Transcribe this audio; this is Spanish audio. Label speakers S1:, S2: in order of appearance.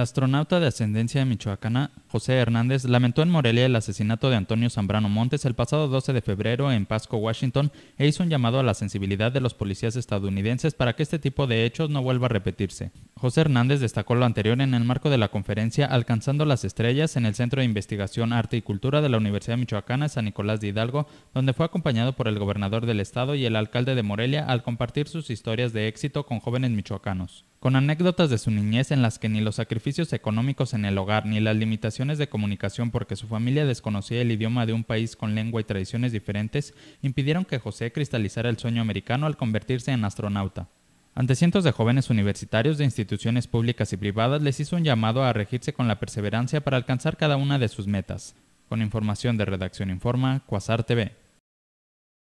S1: Astronauta de ascendencia michoacana, José Hernández lamentó en Morelia el asesinato de Antonio Zambrano Montes el pasado 12 de febrero en Pasco, Washington, e hizo un llamado a la sensibilidad de los policías estadounidenses para que este tipo de hechos no vuelva a repetirse. José Hernández destacó lo anterior en el marco de la conferencia Alcanzando las Estrellas en el Centro de Investigación, Arte y Cultura de la Universidad Michoacana San Nicolás de Hidalgo, donde fue acompañado por el gobernador del estado y el alcalde de Morelia al compartir sus historias de éxito con jóvenes michoacanos con anécdotas de su niñez en las que ni los sacrificios económicos en el hogar ni las limitaciones de comunicación porque su familia desconocía el idioma de un país con lengua y tradiciones diferentes impidieron que José cristalizara el sueño americano al convertirse en astronauta. Ante cientos de jóvenes universitarios de instituciones públicas y privadas les hizo un llamado a regirse con la perseverancia para alcanzar cada una de sus metas. Con información de Redacción Informa, Quasar TV.